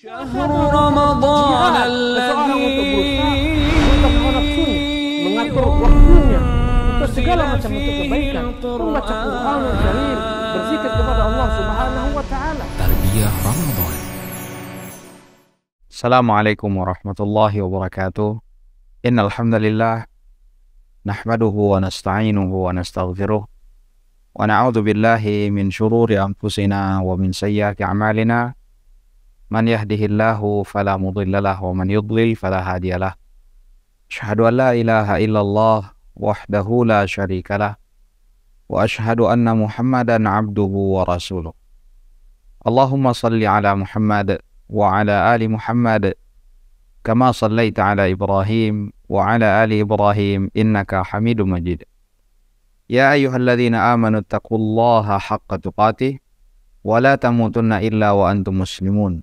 شهر Ramadan alladhi mengatur waktunya untuk segala macam bentuk kebaikan membaca Quran Karim berzikir kepada Allah Subhanahu wa taala tarbiyah Ramadan Assalamualaikum warahmatullahi wabarakatuh Innal hamdalillah nahmaduhu wa nasta'inuhu wa nastaghfiruh ونعوذ بالله من شرور أنفسنا ومن سيئات أعمالنا من يهده الله فلا مضل له ومن يضلل فلا هادي له أشهد أن لا إله إلا الله وحده لا شريك له وأشهد أن محمدا عبده ورسوله اللهم صل على محمد وعلى آل محمد كما صليت على إبراهيم وعلى آل إبراهيم إنك حميد مجيد يا أيها الذين آمنوا اتقوا الله حق تقاته ولا تموتن إلا وأنتم مسلمون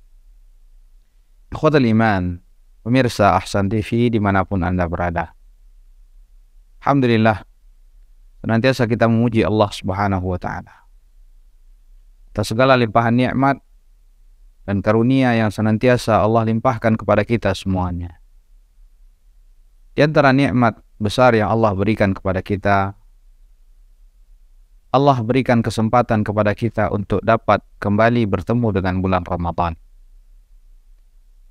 Khotul Iman Pemirsa Ahsan TV dimanapun anda berada Alhamdulillah Senantiasa kita memuji Allah Subhanahu Wa Taala Atas segala limpahan nikmat Dan karunia yang senantiasa Allah limpahkan kepada kita semuanya Di antara nikmat besar yang Allah berikan kepada kita Allah berikan kesempatan kepada kita untuk dapat kembali bertemu dengan bulan Ramadhan.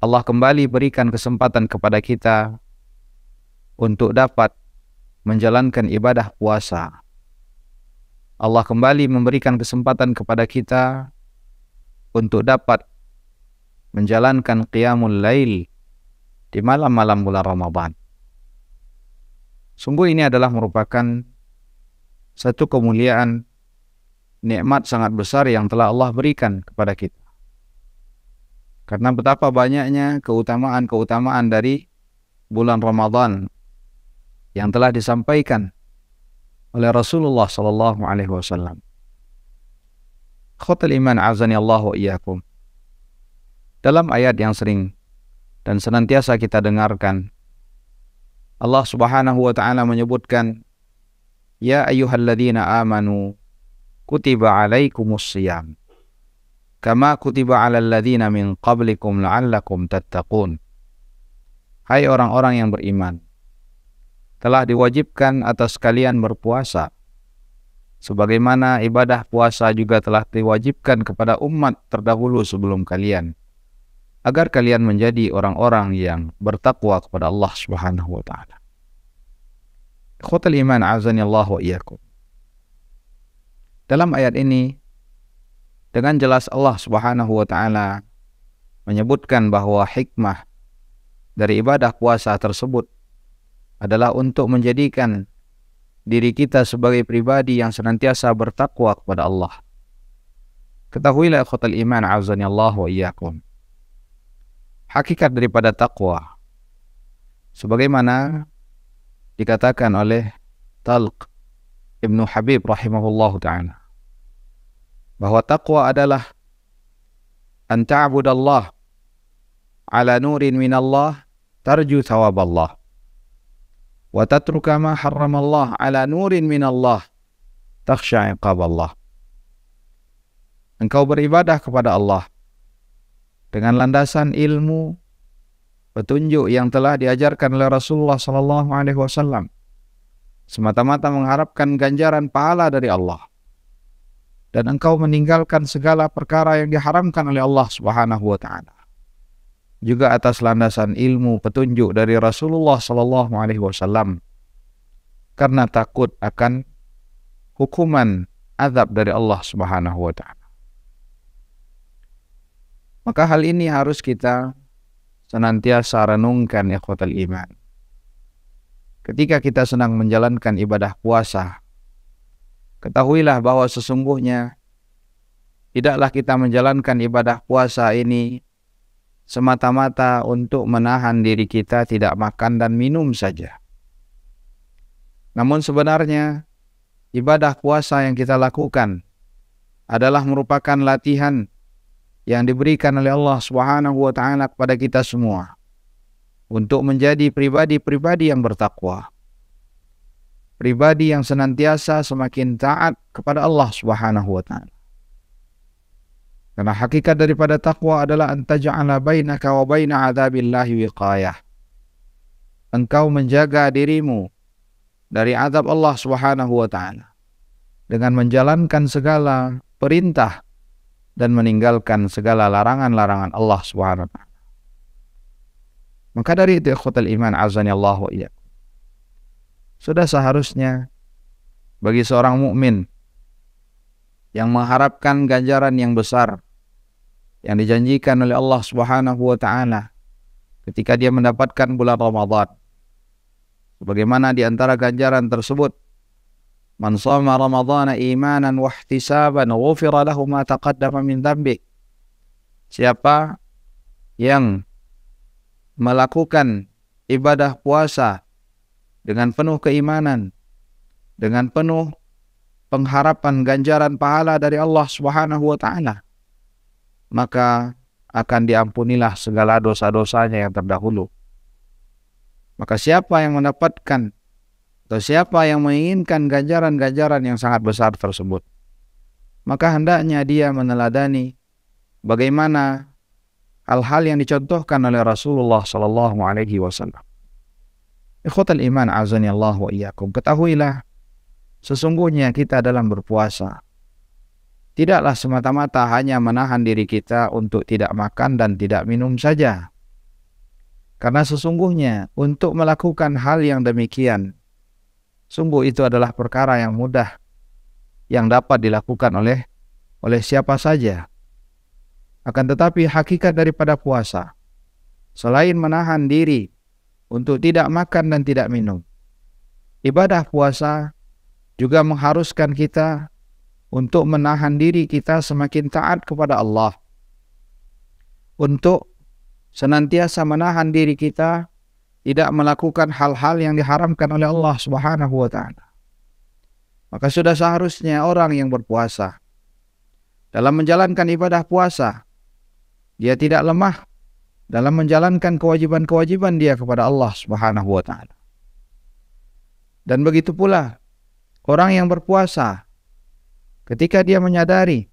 Allah kembali berikan kesempatan kepada kita untuk dapat menjalankan ibadah puasa. Allah kembali memberikan kesempatan kepada kita untuk dapat menjalankan qiyamul lail di malam-malam bulan Ramadhan. Sungguh ini adalah merupakan satu kemuliaan nikmat sangat besar yang telah Allah berikan kepada kita. Karena betapa banyaknya keutamaan-keutamaan dari bulan Ramadhan yang telah disampaikan oleh Rasulullah sallallahu alaihi wasallam. Khotul iman azani Allah iyyakum. Dalam ayat yang sering dan senantiasa kita dengarkan Allah Subhanahu wa taala menyebutkan ya ayyuhalladzina amanu kutiba alaikumus siyam kama kutiba 'alal ladzina min qablikum la'allakum tattaqun Hai orang-orang yang beriman telah diwajibkan atas kalian berpuasa sebagaimana ibadah puasa juga telah diwajibkan kepada umat terdahulu sebelum kalian agar kalian menjadi orang-orang yang bertakwa kepada Allah Subhanahu wa taala. Khotul iman azanillahu wa iyyakum. Dalam ayat ini dengan jelas Allah Subhanahu wa taala menyebutkan bahawa hikmah dari ibadah puasa tersebut adalah untuk menjadikan diri kita sebagai pribadi yang senantiasa bertakwa kepada Allah. Ketahuilah khotul iman azan Allah wa iyyakum. Hakikat daripada takwa sebagaimana dikatakan oleh Talq Ibnu Habib rahimahullah taala bahwa takwa adalah an ta'budallah ala nurin min Allah tarju thawab Allah wa tatruka ma harrama Allah ala nurin min Allah takhsha iqab Allah engkau beribadah kepada Allah dengan landasan ilmu petunjuk yang telah diajarkan oleh Rasulullah sallallahu alaihi wasallam semata-mata mengharapkan ganjaran pahala dari Allah dan engkau meninggalkan segala perkara yang diharamkan oleh Allah Subhanahu wa taala. Juga atas landasan ilmu petunjuk dari Rasulullah sallallahu alaihi wasallam karena takut akan hukuman azab dari Allah Subhanahu wa taala. Maka hal ini harus kita senantiasa renungkan ikhwatal iman. Ketika kita senang menjalankan ibadah puasa, Ketahuilah bahwa sesungguhnya tidaklah kita menjalankan ibadah puasa ini semata-mata untuk menahan diri kita tidak makan dan minum saja. Namun sebenarnya ibadah puasa yang kita lakukan adalah merupakan latihan yang diberikan oleh Allah Subhanahu wa taala kepada kita semua untuk menjadi pribadi-pribadi yang bertakwa pribadi yang senantiasa semakin taat kepada Allah Subhanahu wa taala. Karena hakikat daripada takwa adalah antaja'ala bainaka wa baina adzabillahi wiqayah. Engkau menjaga dirimu dari azab Allah Subhanahu wa taala dengan menjalankan segala perintah dan meninggalkan segala larangan-larangan Allah Subhanahu wa taala. Maka dari itu khotul iman azanillahu wa sudah seharusnya bagi seorang mukmin yang mengharapkan ganjaran yang besar yang dijanjikan oleh Allah Subhanahu wa taala ketika dia mendapatkan bulan Ramadan. Bagaimana di antara ganjaran tersebut? Man shama Ramadan imanan wa ihtisaban ghufira lahu ma taqaddama min dhanbi. Siapa yang melakukan ibadah puasa dengan penuh keimanan, dengan penuh pengharapan ganjaran pahala dari Allah Subhanahu wa taala, maka akan diampunilah segala dosa-dosanya yang terdahulu. Maka siapa yang mendapatkan atau siapa yang menginginkan ganjaran-ganjaran yang sangat besar tersebut, maka hendaknya dia meneladani bagaimana hal-hal yang dicontohkan oleh Rasulullah Shallallahu Alaihi Wasallam. Ikhwatal iman azani Allah wa iyyakum. Ketahuilah sesungguhnya kita dalam berpuasa tidaklah semata-mata hanya menahan diri kita untuk tidak makan dan tidak minum saja. Karena sesungguhnya untuk melakukan hal yang demikian sungguh itu adalah perkara yang mudah yang dapat dilakukan oleh oleh siapa saja. Akan tetapi hakikat daripada puasa selain menahan diri untuk tidak makan dan tidak minum. Ibadah puasa juga mengharuskan kita untuk menahan diri kita semakin taat kepada Allah. Untuk senantiasa menahan diri kita tidak melakukan hal-hal yang diharamkan oleh Allah Subhanahu wa taala. Maka sudah seharusnya orang yang berpuasa dalam menjalankan ibadah puasa dia tidak lemah dalam menjalankan kewajiban-kewajiban dia kepada Allah Subhanahu wa Dan begitu pula orang yang berpuasa ketika dia menyadari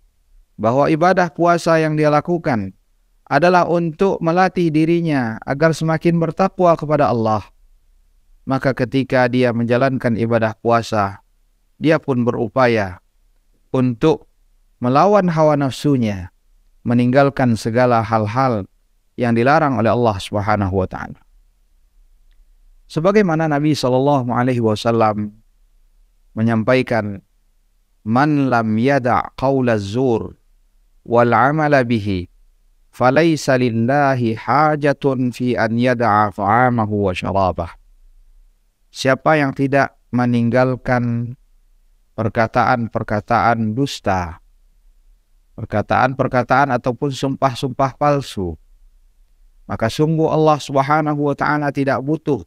bahwa ibadah puasa yang dia lakukan adalah untuk melatih dirinya agar semakin bertakwa kepada Allah. Maka ketika dia menjalankan ibadah puasa, dia pun berupaya untuk melawan hawa nafsunya, meninggalkan segala hal-hal yang dilarang oleh Allah Subhanahu wa taala. Sebagaimana Nabi sallallahu alaihi wasallam menyampaikan man lam yada qaul zur wal amal bihi falaysa lillahi hajatun fi an yada'a ta'amahu wa syarabah siapa yang tidak meninggalkan perkataan-perkataan dusta perkataan-perkataan ataupun sumpah-sumpah palsu maka sungguh Allah Subhanahu wa taala tidak butuh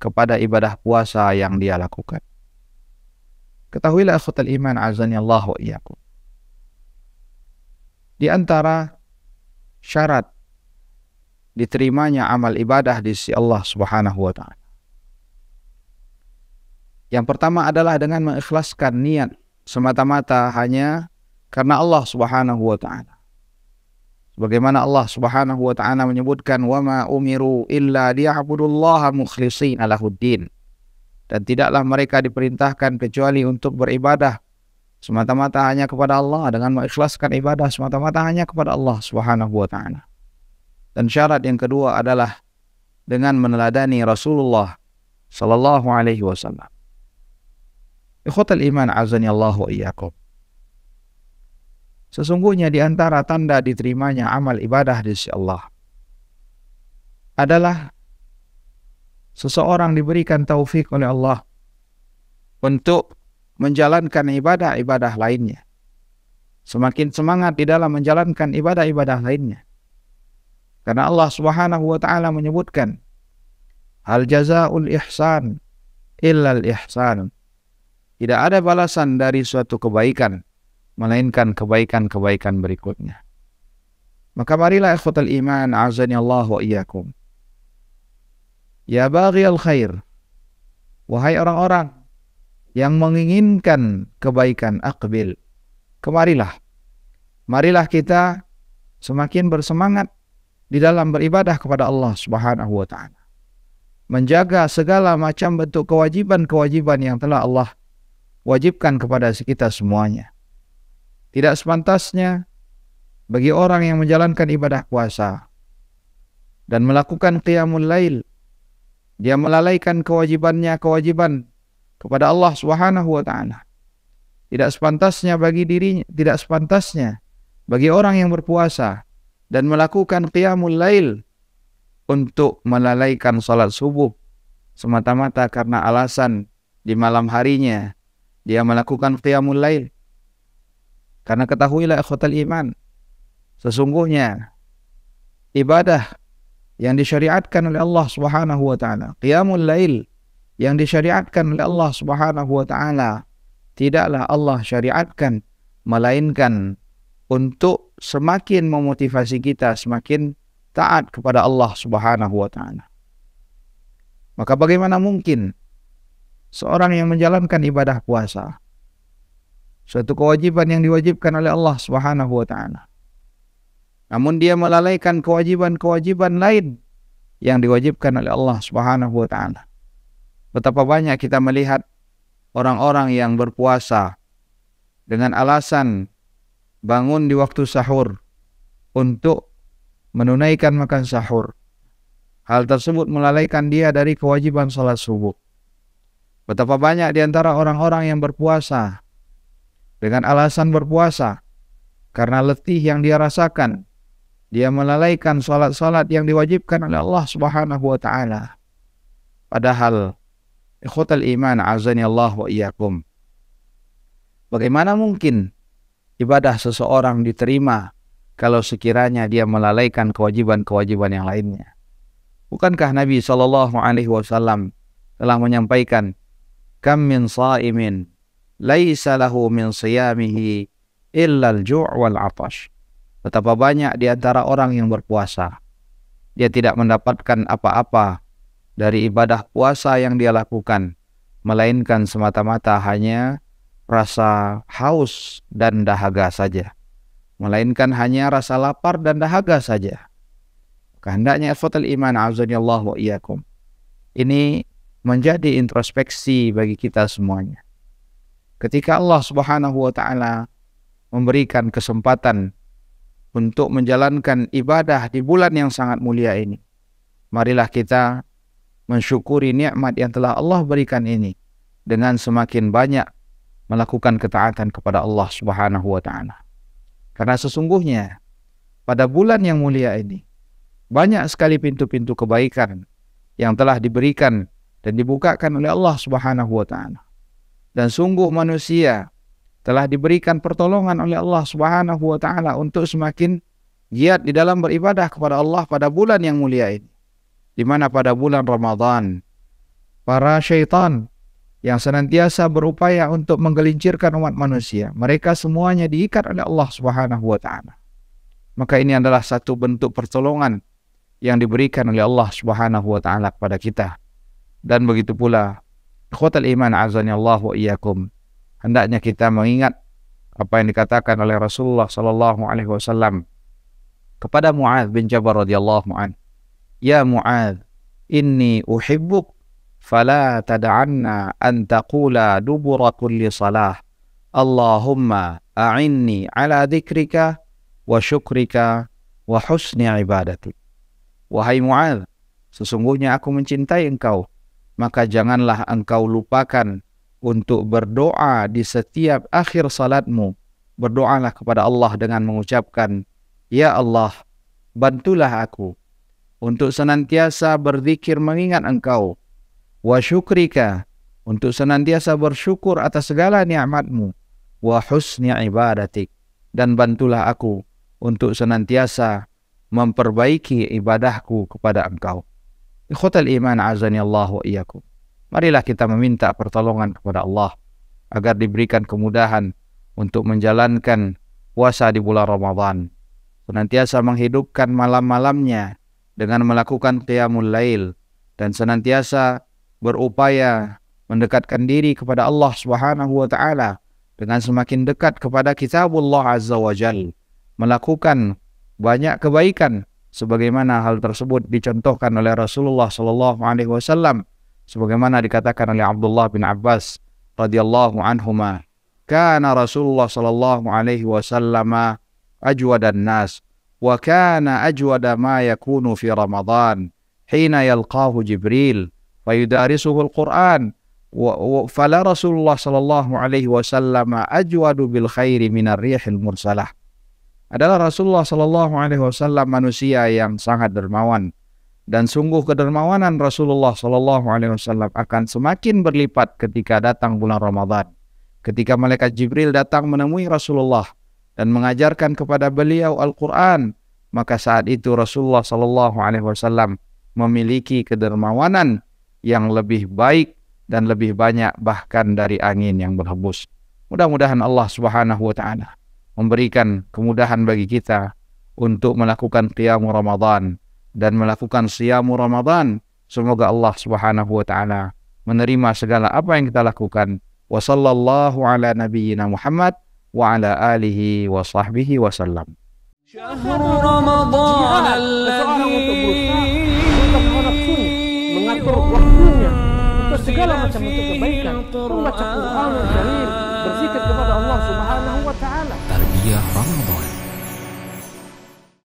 kepada ibadah puasa yang dia lakukan. Ketahuilah ikhwatal iman azani Allah wa iyyakum. Di antara syarat diterimanya amal ibadah di sisi Allah Subhanahu wa taala. Yang pertama adalah dengan mengikhlaskan niat semata-mata hanya karena Allah Subhanahu wa taala. Bagaimana Allah Subhanahu wa taala menyebutkan wa ma umiru illa liya'budullaha mukhlishina lahuddin. Dan tidaklah mereka diperintahkan kecuali untuk beribadah semata-mata hanya kepada Allah dengan mengikhlaskan ibadah semata-mata hanya kepada Allah Subhanahu wa taala. Dan syarat yang kedua adalah dengan meneladani Rasulullah sallallahu alaihi wasallam. Ikhatul iman azani Allahu iyyakum. Sesungguhnya di antara tanda diterimanya amal ibadah di sisi Allah adalah seseorang diberikan taufik oleh Allah untuk menjalankan ibadah-ibadah lainnya. Semakin semangat di dalam menjalankan ibadah-ibadah lainnya. Karena Allah Subhanahu wa taala menyebutkan Al jazaul ihsan illa al ihsan. Tidak ada balasan dari suatu kebaikan melainkan kebaikan-kebaikan berikutnya. Maka marilah ikhwatal iman azani Allah wa iyyakum. Ya baghi al khair. Wahai orang-orang yang menginginkan kebaikan akbil. Kemarilah. Marilah kita semakin bersemangat di dalam beribadah kepada Allah Subhanahu wa taala. Menjaga segala macam bentuk kewajiban-kewajiban yang telah Allah wajibkan kepada kita semuanya tidak sepantasnya bagi orang yang menjalankan ibadah puasa dan melakukan qiyamul lail dia melalaikan kewajibannya kewajiban kepada Allah Subhanahu wa taala tidak sepantasnya bagi dirinya tidak sepantasnya bagi orang yang berpuasa dan melakukan qiyamul lail untuk melalaikan salat subuh semata-mata karena alasan di malam harinya dia melakukan qiyamul lail Karena ketahuilah ikhwatal iman sesungguhnya ibadah yang disyariatkan oleh Allah Subhanahu wa taala, qiyamul lail yang disyariatkan oleh Allah Subhanahu wa taala tidaklah Allah syariatkan melainkan untuk semakin memotivasi kita semakin taat kepada Allah Subhanahu wa taala. Maka bagaimana mungkin seorang yang menjalankan ibadah puasa suatu kewajiban yang diwajibkan oleh Allah Subhanahu wa taala. Namun dia melalaikan kewajiban-kewajiban lain yang diwajibkan oleh Allah Subhanahu wa taala. Betapa banyak kita melihat orang-orang yang berpuasa dengan alasan bangun di waktu sahur untuk menunaikan makan sahur. Hal tersebut melalaikan dia dari kewajiban salat subuh. Betapa banyak di antara orang-orang yang berpuasa dengan alasan berpuasa karena letih yang dia rasakan. Dia melalaikan salat-salat yang diwajibkan oleh Allah Subhanahu wa taala. Padahal ikhwatal iman azani Allah wa iyyakum. Bagaimana mungkin ibadah seseorang diterima kalau sekiranya dia melalaikan kewajiban-kewajiban yang lainnya? Bukankah Nabi Shallallahu alaihi wasallam telah menyampaikan kam min shaimin laisa lahu min siyamihi illa al-ju' wal 'atash. Betapa banyak di antara orang yang berpuasa dia tidak mendapatkan apa-apa dari ibadah puasa yang dia lakukan melainkan semata-mata hanya rasa haus dan dahaga saja. Melainkan hanya rasa lapar dan dahaga saja. Kehendaknya Fathul Iman Azza wa Iyakum. Ini menjadi introspeksi bagi kita semuanya ketika Allah Subhanahu wa taala memberikan kesempatan untuk menjalankan ibadah di bulan yang sangat mulia ini marilah kita mensyukuri nikmat yang telah Allah berikan ini dengan semakin banyak melakukan ketaatan kepada Allah Subhanahu wa taala karena sesungguhnya pada bulan yang mulia ini banyak sekali pintu-pintu kebaikan yang telah diberikan dan dibukakan oleh Allah Subhanahu wa taala dan sungguh manusia telah diberikan pertolongan oleh Allah Subhanahu wa taala untuk semakin giat di dalam beribadah kepada Allah pada bulan yang mulia ini di mana pada bulan Ramadan para syaitan yang senantiasa berupaya untuk menggelincirkan umat manusia mereka semuanya diikat oleh Allah Subhanahu wa taala maka ini adalah satu bentuk pertolongan yang diberikan oleh Allah Subhanahu wa taala kepada kita dan begitu pula Khotul iman azani Allah wa iyyakum. Hendaknya kita mengingat apa yang dikatakan oleh Rasulullah sallallahu alaihi wasallam kepada Muaz bin Jabal radhiyallahu an. Ya Muaz, inni uhibbuk fala tad'anna an taqula dubur kulli salah. Allahumma a'inni ala dhikrika wa syukrika wa husni ibadati. Wahai Muaz, sesungguhnya aku mencintai engkau maka janganlah engkau lupakan untuk berdoa di setiap akhir salatmu. Berdoalah kepada Allah dengan mengucapkan, Ya Allah, bantulah aku untuk senantiasa berzikir mengingat engkau. Wa syukrika untuk senantiasa bersyukur atas segala ni'matmu. Wa husni ibadatik dan bantulah aku untuk senantiasa memperbaiki ibadahku kepada engkau. Ikhutal iman azani Allah wa iyakum. Marilah kita meminta pertolongan kepada Allah agar diberikan kemudahan untuk menjalankan puasa di bulan Ramadan. Senantiasa menghidupkan malam-malamnya dengan melakukan qiyamul lail dan senantiasa berupaya mendekatkan diri kepada Allah Subhanahu wa taala dengan semakin dekat kepada kitabullah azza wa melakukan banyak kebaikan sebagaimana hal tersebut dicontohkan oleh Rasulullah sallallahu alaihi wasallam sebagaimana dikatakan oleh Abdullah bin Abbas radhiyallahu anhuma kana Rasulullah sallallahu alaihi wasallam ajwadan nas wa kana ajwad ma yakunu fi ramadan hina yalqahu jibril fa yudarisuhu alquran fala Rasulullah sallallahu alaihi wasallam ajwadu bil khairi min ar-rihil mursalah adalah Rasulullah Sallallahu Alaihi Wasallam manusia yang sangat dermawan dan sungguh kedermawanan Rasulullah Sallallahu Alaihi Wasallam akan semakin berlipat ketika datang bulan Ramadhan. Ketika malaikat Jibril datang menemui Rasulullah dan mengajarkan kepada beliau Al-Quran, maka saat itu Rasulullah Sallallahu Alaihi Wasallam memiliki kedermawanan yang lebih baik dan lebih banyak bahkan dari angin yang berhembus. Mudah-mudahan Allah Subhanahu Wa Taala memberikan kemudahan bagi kita untuk melakukan qiyam Ramadan dan melakukan siyam Ramadan. Semoga Allah Subhanahu wa taala menerima segala apa yang kita lakukan. Wa sallallahu ala nabiyyina Muhammad wa ala alihi wa sahbihi wa sallam. شهر رمضان الذي فيه القرآن الكريم بذكر الله سبحانه وتعالى hadiah Ramadan.